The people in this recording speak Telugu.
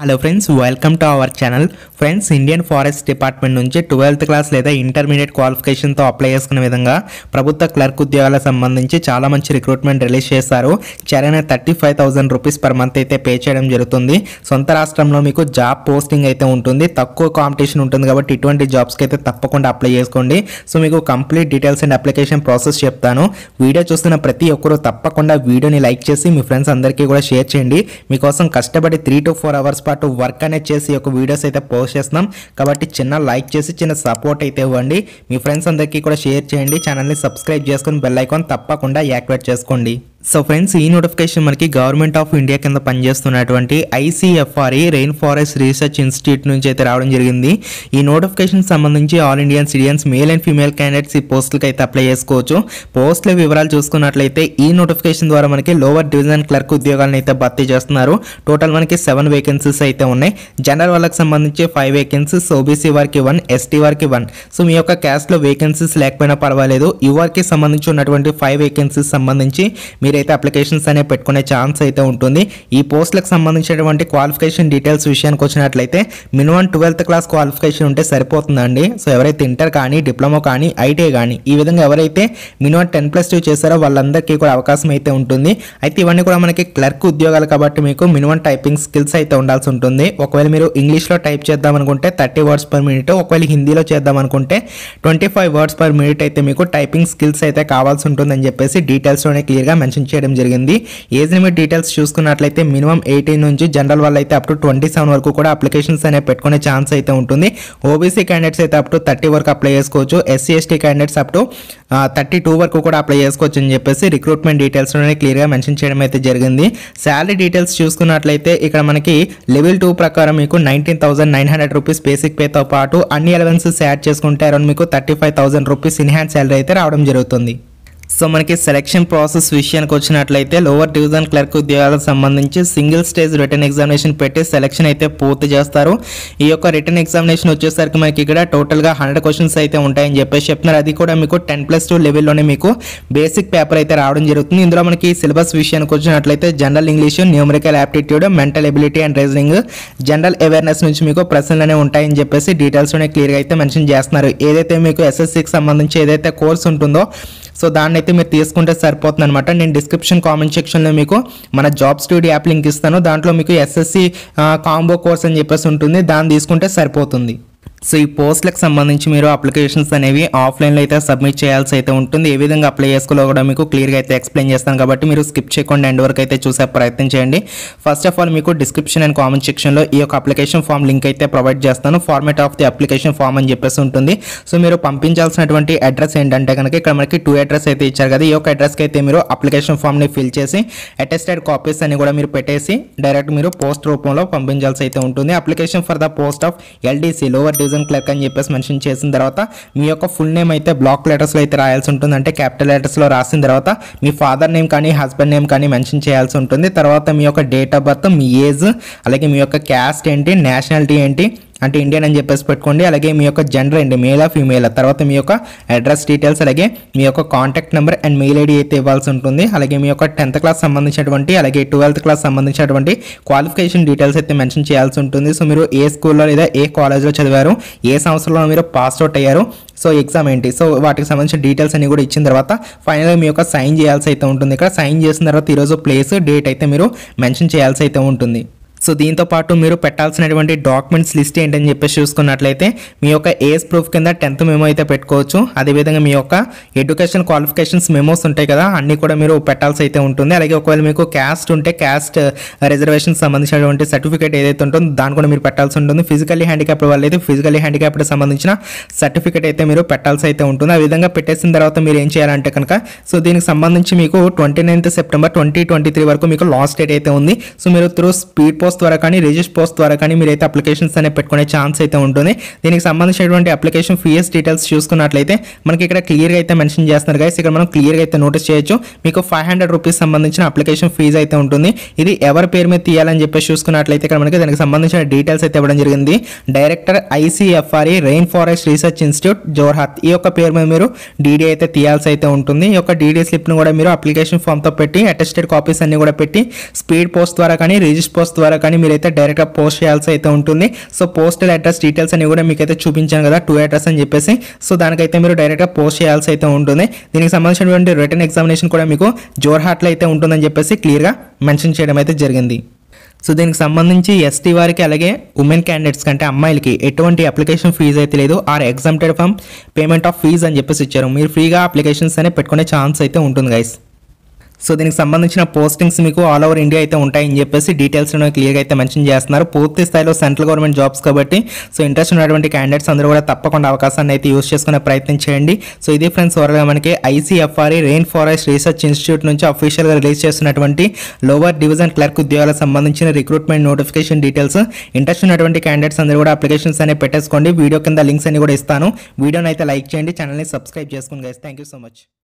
hello friends welcome to our channel friends Indian forest department నుంచి ట్వెల్త్ క్లాస్ లేదా ఇంటర్మీడియట్ క్వాలిఫికేషన్తో అప్లై చేసుకునే విధంగా ప్రభుత్వ క్లర్క్ ఉద్యోగాలకు సంబంధించి చాలా మంచి రిక్రూట్మెంట్ రిలీజ్ చేశారు చరైన thirty five thousand rupees per month అయితే పే చేయడం జరుగుతుంది సొంత రాష్ట్రంలో మీకు జాబ్ పోస్టింగ్ అయితే ఉంటుంది తక్కువ కాంపిటీషన్ ఉంటుంది కాబట్టి ఇటువంటి జాబ్స్కి అయితే తప్పకుండా అప్లై చేసుకోండి సో మీకు complete details and application process చెప్తాను వీడియో చూస్తున్న ప్రతి ఒక్కరూ తప్పకుండా వీడియోని లైక్ చేసి మీ ఫ్రెండ్స్ అందరికీ కూడా షేర్ చేయండి మీకోసం కష్టపడి త్రీ టు ఫోర్ అవర్స్ పాటు వర్క్ అనేది చేసి ఒక వీడియోస్ అయితే పోస్ట్ చేస్తున్నాం కాబట్టి చిన్న లైక్ చేసి చిన్న సపోర్ట్ అయితే ఇవ్వండి మీ ఫ్రెండ్స్ అందరికీ కూడా షేర్ చేయండి ఛానల్ని సబ్స్క్రైబ్ చేసుకుని బెల్ ఐకాన్ తప్పకుండా యాక్టివేట్ చేసుకోండి సో ఫ్రెండ్స్ ఈ నోటిఫికేషన్ మనకి గవర్నమెంట్ ఆఫ్ ఇండియా కింద పనిచేస్తున్నటువంటి ICFRE rain forest research institute నుంచి అయితే రావడం జరిగింది ఈ నోటిఫికేషన్ సంబంధించి all Indian citizens male and female candidates ఈ పోస్టులకు అయితే అప్లై చేసుకోవచ్చు పోస్టుల వివరాలు చూసుకున్నట్లయితే ఈ నోటిఫికేషన్ ద్వారా మనకి లోవర్ డివిజన్ క్లర్క్ ఉద్యోగాలను అయితే భర్తీ చేస్తున్నారు టోటల్ మనకి సెవెన్ వేకెన్సీస్ అయితే ఉన్నాయి జనరల్ వాళ్ళకి సంబంధించి ఫైవ్ వేకెన్సీస్ ఓబీసీ వారికి వన్ ఎస్టీ వారికి వన్ సో మీ యొక్క క్యాస్ట్లో వేకెన్సీస్ లేకపోయినా పర్వాలేదు యువర్కి సంబంధించి ఉన్నటువంటి ఫైవ్ వేకెన్సీస్ సంబంధించి మీరు మీరైతే అప్లికేషన్స్ అనేవి పెట్టుకునే ఛాన్స్ అయితే ఉంటుంది ఈ పోస్టులకు సంబంధించినటువంటి క్వాలిఫికేషన్ డీటెయిల్స్ విషయానికి వచ్చినట్లయితే మినిమం ట్వెల్త్ క్లాస్ క్వాలిఫికేషన్ ఉంటే సరిపోతుందండి సో ఎవరైతే ఇంటర్ కానీ డిప్లొమా కానీ ఐటీఐ కానీ ఈ విధంగా ఎవరైతే మినిమం టెన్ ప్లస్ టూ చేశారో వాళ్ళందరికీ కూడా అవకాశం అయితే ఉంటుంది అయితే ఇవన్నీ కూడా మనకి క్లర్క్ ఉద్యోగాలు కాబట్టి మీకు మినిమం టైపింగ్ స్కిల్స్ అయితే ఉండాల్సి ఉంటుంది ఒకవేళ మీరు ఇంగ్లీష్లో టైప్ చేద్దాం అనుకుంటే థర్టీ వర్డ్స్ పర్ మినిట్ ఒకవేళ హిందీలో చేద్దాం అనుకుంటే twenty five words per minute అయితే మీకు టైపింగ్ స్కిల్స్ అయితే కావాల్సి ఉంటుందని చెప్పేసి డీటెయిల్స్లోనే క్లియర్గా మెన్షన్ మెన్షన్ చేయడం జరిగింది ఏజ్ లిమిట్ డీటెయిల్స్ చూసుకున్నట్లయితే మినిమం ఎయిటీన్ నుంచి జనరల్ వాళ్ళు అయితే అప్ టు ట్వంటీ సెవెన్ వరకు కూడా అప్లికేషన్స్ అనేవి పెట్టుకునే ఛాన్స్ అయితే ఉంటుంది ఓబీసీ క్యాండిడేట్స్ అయితే అప్ టు థర్టీ వరకు అప్లై చేసుకోవచ్చు SC ST candidates up to thirty two వరకు కూడా అప్లై చేసుకోవచ్చు అని చెప్పేసి రిక్రూట్మెంట్ డీటెయిల్స్ క్లియర్గా మెన్షన్ చేయడం అయితే జరిగింది శాలరీ డీటెయిల్స్ చూసుకున్నట్లయితే ఇక్కడ మనకి లెవెల్ టూ ప్రకారం మీకు nineteen thousand nine hundred rupees basic పేతో పాటు అన్ని అలవెన్సెస్ యాడ్ చేసుకుంటే అరౌండ్ మీకు thirty five thousand rupees in hand salary అయితే రావడం జరుగుతుంది సో మనకి సెలక్షన్ ప్రాసెస్ విషయానికి వచ్చినట్లయితే లోవర్ డివిజన్ క్లర్క్ ఉద్యోగాలకు సంబంధించి సింగిల్ స్టేజ్ రిటర్న్ ఎగ్జామినేషన్ పెట్టి సెలక్షన్ అయితే పూర్తి చేస్తారు ఈ యొక్క రిటర్న్ ఎగ్జామినేషన్ వచ్చేసరికి మనకి ఇక్కడ టోటల్గా హండ్రెడ్ క్వశ్చన్స్ అయితే ఉంటాయని చెప్పేసి చెప్తున్నారు అది కూడా మీకు టెన్ ప్లస్ టూ లెవెల్లోనే మీకు బేసిక్ పేపర్ అయితే రావడం జరుగుతుంది ఇందులో మనకి సిలబస్ విషయానికి వచ్చినట్లయితే general English numerical aptitude mental ability and reasoning general awareness నుంచి మీకు ప్రశ్నలనే ఉంటాయని చెప్పేసి డీటెయిల్స్లోనే క్లియర్గా అయితే మెన్షన్ చేస్తున్నారు ఏదైతే మీకు ఎస్ఎస్సికి సంబంధించి ఏదైతే కోర్స్ ఉంటుందో సో దాన్ని అయితే మీరు తీసుకుంటే సరిపోతుంది అనమాట నేను డిస్క్రిప్షన్ కామెంట్ సెక్షన్లో మీకు మన జాబ్ స్టూడియో యాప్ లింక్ ఇస్తాను దాంట్లో మీకు ఎస్ఎస్సి కాంబో కోర్స్ అని చెప్పేసి ఉంటుంది దాన్ని తీసుకుంటే సరిపోతుంది సో ఈ పోస్ట్లకు సంబంధించి మీరు అప్లికేషన్స్ అనేవి ఆఫ్లైన్లో అయితే సబ్మిట్ చేయాల్సి అయితే ఉంటుంది ఏ విధంగా అప్లై చేసుకోలో కూడా మీకు క్లియర్గా అయితే ఎక్స్ప్లెయిన్ చేస్తాను కాబట్టి మీరు స్కిప్ చేయకుండా ఎండ్ వరకు అయితే చూసే ప్రయత్నం చేయండి ఫస్ట్ ఆఫ్ ఆల్ మీకు డిస్క్రిప్షన్ అండ్ కామెంట్ సెక్షన్లో ఈ యొక్క అప్లికేషన్ ఫామ్ లింక్ అయితే ప్రొవైడ్ చేస్తాను format of the application form అని చెప్పేసి ఉంటుంది సో మీరు పంపించాల్సినటువంటి అడ్రస్ ఏంటంటే కనుక ఇక్కడ మనకి టూ అడ్రస్ అయితే ఇచ్చారు కదా ఈ యొక్క అడ్రస్కి అయితే మీరు అప్లికేషన్ ఫామ్ని ఫిల్ చేసి అటెస్టెడ్ కాపీస్ అని కూడా మీరు పెట్టేసి డైరెక్ట్ మీరు పోస్ట్ రూపంలో పంపించాల్సి అయితే ఉంటుంది application for the post of LDC lower division clerk అని చెప్పేసి మెన్షన్ చేసిన తర్వాత మీ యొక్క ఫుల్ నేమ్ అయితే బ్లాక్ లెటర్స్లో అయితే రాయాల్సి ఉంటుంది అంటే క్యాపిటల్ లెటర్స్లో రాసిన తర్వాత మీ ఫాదర్ నేమ్ కానీ హస్బెండ్ నేమ్ కానీ మెన్షన్ చేయాల్సి ఉంటుంది తర్వాత మీ యొక్క డేట్ ఆఫ్ బర్త్ మీ ఏజ్ అలాగే మీ యొక్క క్యాస్ట్ ఏంటి నేషనాలిటీ ఏంటి అంటే ఇండియన్ అని చెప్పేసి పెట్టుకోండి అలాగే మీ యొక్క జెండర్ అండి మేల్ ఆ ఫీమేల్ తర్వాత మీ యొక్క అడ్రస్ డీటెయిల్స్ అలాగే మీ యొక్క contact number and mail ID అయితే ఇవ్వాల్సి ఉంటుంది అలాగే మీ యొక్క టెన్త్ క్లాస్ సంబంధించినటువంటి అలాగే ట్వెల్త్ క్లాస్ సంబంధించినటువంటి క్వాలిఫికేషన్ డీటెయిల్స్ అయితే మెన్షన్ చేయాల్సి ఉంటుంది సో మీరు ఏ స్కూల్లో లేదా ఏ కాలేజ్లో చదివారు ఏ సంవత్సరంలో మీరు పాస్అవుట్ అయ్యారు సో ఎగ్జామ్ ఏంటి సో వాటికి సంబంధించిన డీటెయిల్స్ అన్ని కూడా ఇచ్చిన తర్వాత ఫైనల్గా మీ యొక్క సైన్ చేయాల్సి అయితే ఉంటుంది ఇక్కడ సైన్ చేసిన తర్వాత ఈరోజు ప్లేస్ డేట్ అయితే మీరు మెన్షన్ చేయాల్సి అయితే ఉంటుంది సో దీంతో పాటు మీరు పెట్టాల్సినటువంటి డాక్యుమెంట్స్ లిస్ట్ ఏంటని చెప్పేసి చూసుకున్నట్లయితే మీ యొక్క ఏజ్ ప్రూఫ్ కింద టెన్త్ మెమో అయితే పెట్టుకోవచ్చు అదేవిధంగా మీ యొక్క ఎడ్యుకేషన్ క్వాలిఫికేషన్స్ మెమోస్ ఉంటాయి కదా అన్నీ కూడా మీరు పెట్టాల్సి అయితే ఉంటుంది అలాగే ఒకవేళ మీకు క్యాస్ట్ ఉంటే uh, క్యాస్ట్ రిజర్వేషన్ సంబంధించినటువంటి సర్టిఫికేట్ ఏదైతే ఉంటుందో దాన్ని కూడా మీరు పెట్టాల్సి ఉంటుంది ఫిజికల్లీ హ్యాండిక్యాప్ అయితే ఫిజికల్లీ హ్యాండిక్యాప్ సంబంధించిన సర్టిఫికేట్ అయితే మీరు పెట్టాల్సి అయితే ఉంటుంది ఆ విధంగా పెట్టేసిన తర్వాత మీరు ఏం చేయాలంటే కనుక సో దీనికి సంబంధించి మీకు twenty September twenty twenty three వరకు మీకు లాస్ట్ డేట్ అయితే ఉంది సో మీరు త్రూ స్పీడ్ పోస్ట్ ద్వారా కానీ రిజిస్ట్ పోస్ట్ ద్వారా కానీ మీరైతే అప్లికేషన్స్ అనేవి పెట్టుకునే ఛాన్స్ అయితే ఉంటుంది దీనికి సంబంధించినటువంటి అప్లికేషన్ ఫీఎస్ డీటెయిల్స్ చూసుకున్నట్లయితే మనకి ఇక్కడ క్లియర్గా అయితే మెన్షన్ చేస్తున్నారు గైస్ ఇక్కడ మనం క్లియర్గా అయితే నోటీస్ చేయొచ్చు మీకు ఫైవ్ హండ్రెడ్ రూపీస్ సంబంధించిన అప్లికేషన్ ఫీజు అయితే ఉంటుంది ఇది ఎవరి పేరు మీద తీయాలని చెప్పేసి చూసుకున్నట్లయితే ఇక్కడ మనకి దానికి సంబంధించిన డీటెయిల్స్ అయితే ఇవ్వడం జరిగింది director ICFRE rain forest research institute Jorhat ఈ యొక్క పేరు మీద మీరు డీడీ అయితే తీయాల్సి అయితే ఉంటుంది ఈ యొక్క డీడీ స్లిప్ను కూడా మీరు అప్లికేషన్ ఫామ్తో పెట్టి అటెస్టెడ్ కాపీస్ అన్ని కూడా పెట్టి స్పీడ్ పోస్ట్ ద్వారా కానీ రిజిస్ట్ పోస్ట్ ద్వారా ద్వారా కానీ మీరైతే డైరెక్ట్గా పోస్ట్ చేయాల్సి అయితే ఉంటుంది సో పోస్టల్ అడ్రస్ డీటెయిల్స్ అనేవి కూడా మీకైతే చూపించాను కదా టూ అడ్రస్ అని చెప్పేసి సో దానికైతే మీరు డైరెక్ట్గా పోస్ట్ చేయాల్సి అయితే ఉంటుంది దీనికి సంబంధించినటువంటి రిటర్న్ ఎగ్జామినేషన్ కూడా మీకు జోర్హాట్లో అయితే ఉంటుందని చెప్పేసి క్లియర్గా మెన్షన్ చేయడం అయితే జరిగింది సో దీనికి సంబంధించి ఎస్టీ వారికి అలాగే ఉమెన్ క్యాండిడేట్స్ కంటే అమ్మాయిలకి ఎటువంటి అప్లికేషన్ ఫీజు అయితే లేదు or exempted from payment of fee అని చెప్పేసి ఇచ్చారు మీరు ఫ్రీగా అప్లికేషన్స్ అనే పెట్టుకునే ఛాన్స్ అయితే ఉంటుంది గైస్ సో దీనికి సంబంధించిన పోస్టింగ్స్ మీకు ఆల్ ఓవర్ ఇండియా అయితే ఉంటాయని చెప్పేసి డీటెయిల్స్ క్లియర్గా అయితే మెన్షన్ చేస్తున్నారు పూర్తి స్థాయిలో సెంట్రల్ గవర్నమెంట్ జాబ్స్ కాబట్టి సో ఇంట్రెస్ట్ ఉన్నటువంటి క్యాండిడేట్స్ అందరూ కూడా తప్పకుండా అవకాశాన్ని అయితే యూజ్ చేసుకునే ప్రయత్నం చేయండి సో ఇది ఫ్రెండ్స్ ఓవరాల్గా మనకి ICFRE rain forest research institute నుంచి అఫీషియల్గా రిలీజ్ చేస్తున్నటువంటి లోవర్ డివిజన్ క్లర్క్ ఉద్యోగాలకు సంబంధించిన రిక్రూట్మెంట్ నోటిఫికేషన్ డీటెయిల్స్ ఇంట్రెస్ట్ ఉన్నటువంటి క్యాండిడేట్స్ అందరూ కూడా అప్లికేషన్స్ అనేవి పెట్టేసుకోండి వీడియో కింద లింక్స్ అన్ని కూడా ఇస్తాను వీడియోని అయితే లైక్ చేయండి ఛానల్ని సబ్స్క్రైబ్ చేసుకుని guys thank you so much